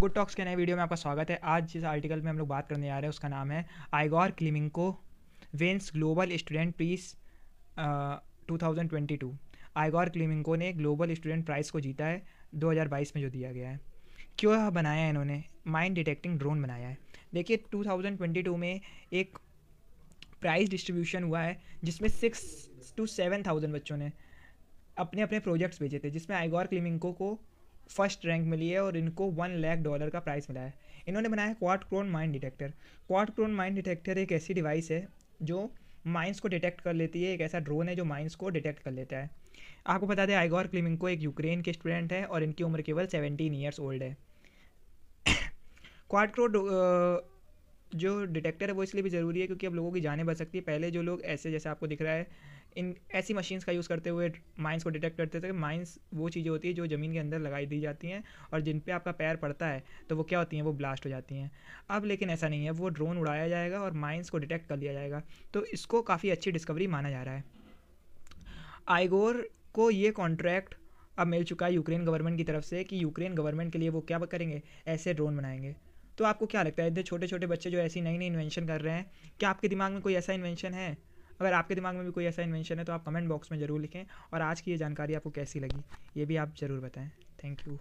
good talks के नए video में आपका स्वागत है आज जिस आर्टिकल में हम लोग बात करने जा रहे हैं उसका नाम है Igor Klimenko wins global student prize two thousand twenty two Igor Klimenko ने ग्लोबल स्टूडेंट प्राइज़ को जीता है 2022 में जो दिया गया है क्यों बनाया है इन्होंने माइंड डिटेक्टिंग ड्रोन बनाया है देखिए 2022 में एक प्राइज़ डिस्ट्रीब्यूशन हुआ है जिसमें सिक्स टू सेवन थाउजेंड बच्चों ने अपने अपने प्रोजेक्ट्स भेजे थे जिसमें आइगोर क्लिमिंको को फर्स्ट रैंक मिली है और इनको वन लाख डॉलर का प्राइस मिला है इन्होंने बनाया Quadcron mine detector Quadcron mine detector एक ऐसी डिवाइस है जो माइंस को डिटेक्ट कर लेती है एक ऐसा ड्रोन है जो माइंस को डिटेक्ट कर लेता है आपको बता दें आइगोर क्लिमिंको एक यूक्रेन के स्टूडेंट है और इनकी उम्र केवल सेवेंटीन ईयर्स ओल्ड है क्वाड क्रोन जो डिटेक्टर है वो इसलिए भी ज़रूरी है क्योंकि अब लोगों की जाने बच सकती है पहले जो लोग ऐसे जैसे आपको दिख रहा है इन ऐसी मशीन्स का यूज़ करते हुए माइंस को डिटेक्ट करते थे माइंस वो चीज़ें होती है जो ज़मीन के अंदर लगाई दी जाती हैं और जिन पे आपका पैर पड़ता है तो वो क्या होती हैं वो ब्लास्ट हो जाती हैं अब लेकिन ऐसा नहीं है वो ड्रोन उड़ाया जाएगा और माइंस को डिटेक्ट कर लिया जाएगा तो इसको काफ़ी अच्छी डिस्कवरी माना जा रहा है आइगोर को ये कॉन्ट्रैक्ट अब मिल चुका है यूक्रेन गवर्नमेंट की तरफ से कि यूक्रेन गवर्नमेंट के लिए वो क्या करेंगे ऐसे ड्रोन बनाएंगे तो आपको क्या लगता है इतने छोटे छोटे बच्चे जो ऐसी नई नई इन्वेंशन कर रहे हैं क्या आपके दिमाग में कोई ऐसा इन्वेंशन है अगर आपके दिमाग में भी कोई ऐसा इन्वेंशन है तो आप कमेंट बॉक्स में ज़रूर लिखें और आज की ये जानकारी आपको कैसी लगी ये भी आप ज़रूर बताएँ थैंक यू